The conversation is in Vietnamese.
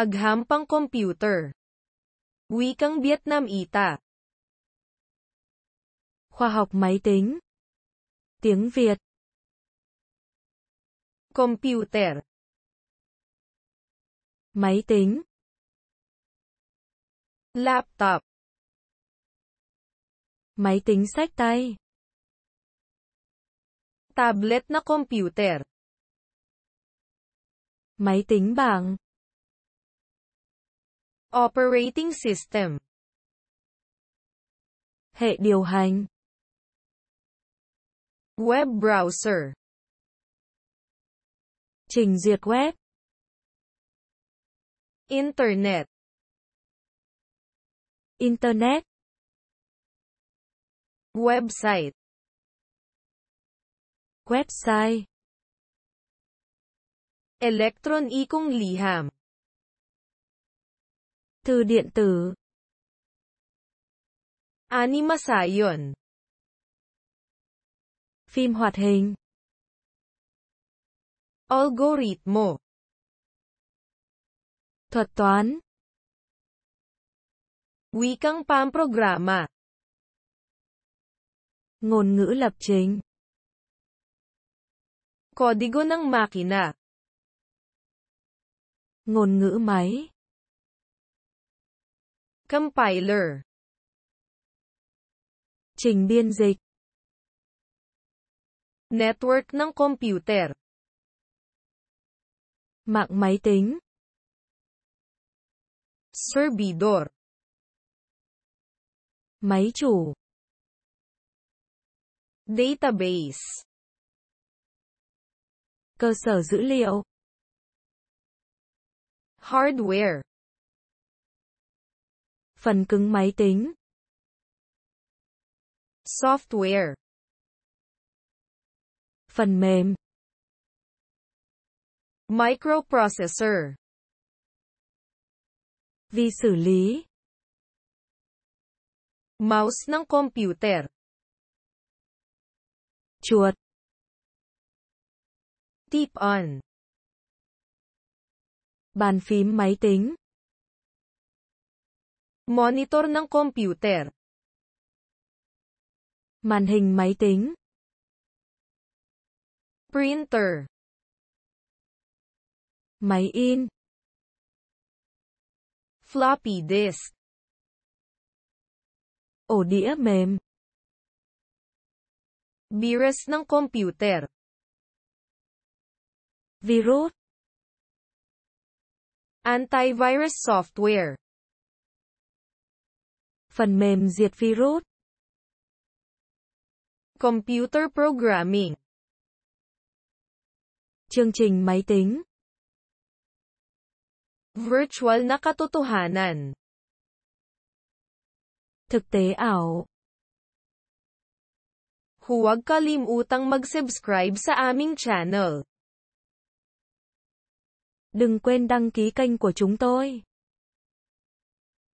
Agham pang computer. Wikang Vietnam ita, Khoa học máy tính. Tiếng Việt. Computer. Máy tính. Laptop. Máy tính sách tay. Tablet na computer. Máy tính bảng. Operating System Hệ điều hành Web Browser Trình duyệt web Internet Internet Website Website electron Elektronikong liham thư điện tử. Anima sa yun. Phim hoạt hình. Algoritmo. Thuật toán. Wikang programa, Ngôn ngữ lập trình. Kodigo ng makina. Ngôn ngữ máy. Compiler. Trình biên dịch. Network ng computer. Mạng máy tính. Servidor. Máy chủ. Database. Cơ sở dữ liệu. Hardware phần cứng máy tính software phần mềm microprocessor vi xử lý mouse năng computer chuột tip on bàn phím máy tính Monitor ng computer. Màn hình máy tính. Printer. Máy in. Floppy disk. Ổ đĩa mềm. Virus ng computer. Virus. Antivirus software. Phần mềm diệt virus. Computer programming. Chương trình máy tính. Virtual na katotohanan. Thực tế ảo. Huwag kalimutang mag-subscribe sa aming channel. Đừng quên đăng ký kênh của chúng tôi.